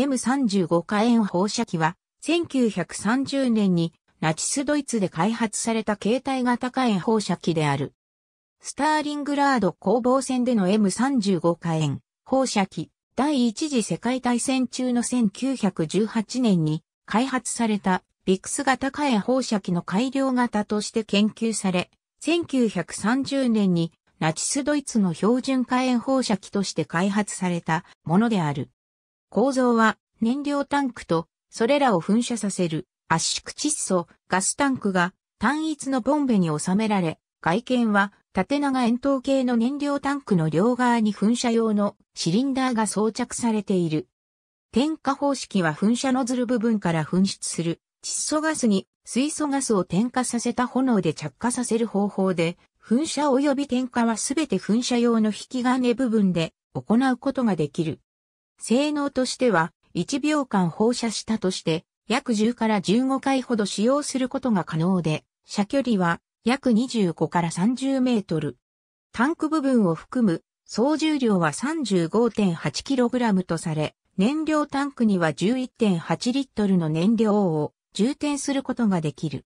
M35 火炎放射器は、1930年にナチスドイツで開発された携帯型火炎放射器である。スターリングラード攻防戦での M35 火炎放射器第一次世界大戦中の1918年に開発されたビクス型火炎放射器の改良型として研究され、1930年にナチスドイツの標準火炎放射器として開発されたものである。構造は燃料タンクとそれらを噴射させる圧縮窒素ガスタンクが単一のボンベに収められ、外見は縦長円筒形の燃料タンクの両側に噴射用のシリンダーが装着されている。点火方式は噴射ノズル部分から噴出する窒素ガスに水素ガスを点火させた炎で着火させる方法で、噴射及び点火はすべて噴射用の引き金部分で行うことができる。性能としては、1秒間放射したとして、約10から15回ほど使用することが可能で、射距離は約25から30メートル。タンク部分を含む総重量は 35.8kg とされ、燃料タンクには11.8リットルの燃料を充填することができる。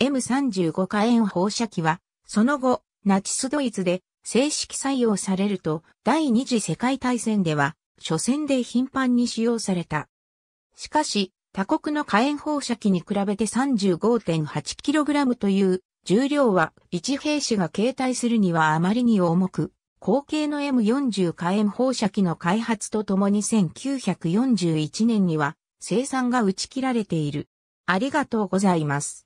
M35 火炎放射器は、その後、ナチスドイツで正式採用されると、第二次世界大戦では初戦で頻繁に使用された。しかし、他国の火炎放射器に比べて 35.8kg という重量は一兵士が携帯するにはあまりに重く、後継の M40 火炎放射器の開発とともに1941年には生産が打ち切られている。ありがとうございます。